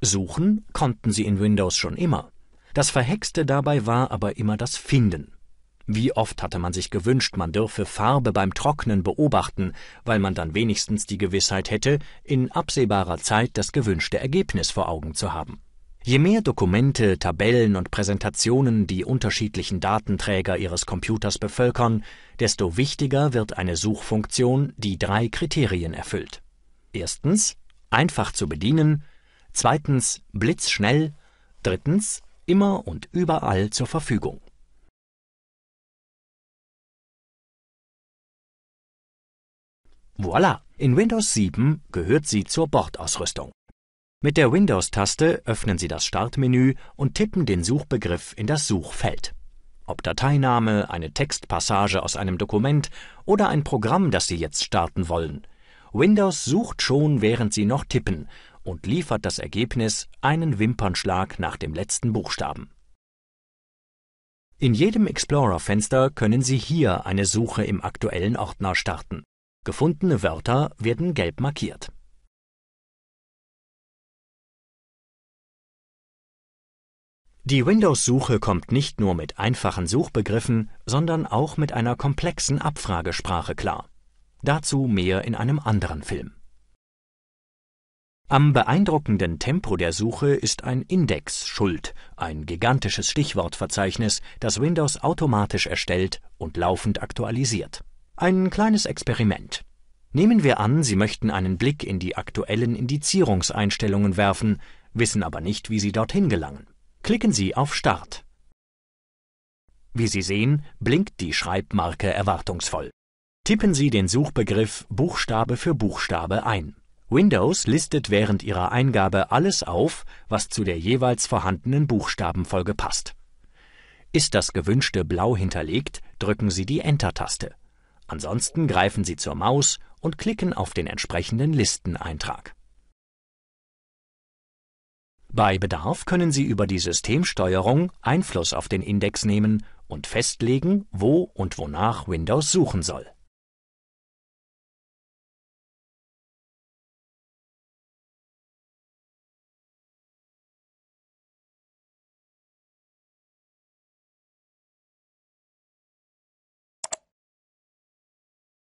Suchen konnten sie in Windows schon immer. Das Verhexte dabei war aber immer das Finden. Wie oft hatte man sich gewünscht, man dürfe Farbe beim Trocknen beobachten, weil man dann wenigstens die Gewissheit hätte, in absehbarer Zeit das gewünschte Ergebnis vor Augen zu haben. Je mehr Dokumente, Tabellen und Präsentationen die unterschiedlichen Datenträger Ihres Computers bevölkern, desto wichtiger wird eine Suchfunktion, die drei Kriterien erfüllt. Erstens einfach zu bedienen, zweitens blitzschnell, drittens immer und überall zur Verfügung. Voilà, in Windows 7 gehört sie zur Bordausrüstung. Mit der Windows-Taste öffnen Sie das Startmenü und tippen den Suchbegriff in das Suchfeld. Ob Dateiname, eine Textpassage aus einem Dokument oder ein Programm, das Sie jetzt starten wollen. Windows sucht schon, während Sie noch tippen und liefert das Ergebnis einen Wimpernschlag nach dem letzten Buchstaben. In jedem Explorer-Fenster können Sie hier eine Suche im aktuellen Ordner starten. Gefundene Wörter werden gelb markiert Die Windows-Suche kommt nicht nur mit einfachen Suchbegriffen, sondern auch mit einer komplexen Abfragesprache klar. Dazu mehr in einem anderen Film. Am beeindruckenden Tempo der Suche ist ein Index schuld, ein gigantisches Stichwortverzeichnis, das Windows automatisch erstellt und laufend aktualisiert. Ein kleines Experiment. Nehmen wir an, Sie möchten einen Blick in die aktuellen Indizierungseinstellungen werfen, wissen aber nicht, wie Sie dorthin gelangen. Klicken Sie auf Start. Wie Sie sehen, blinkt die Schreibmarke erwartungsvoll. Tippen Sie den Suchbegriff Buchstabe für Buchstabe ein. Windows listet während Ihrer Eingabe alles auf, was zu der jeweils vorhandenen Buchstabenfolge passt. Ist das gewünschte Blau hinterlegt, drücken Sie die Enter-Taste. Ansonsten greifen Sie zur Maus und klicken auf den entsprechenden Listeneintrag. Bei Bedarf können Sie über die Systemsteuerung Einfluss auf den Index nehmen und festlegen, wo und wonach Windows suchen soll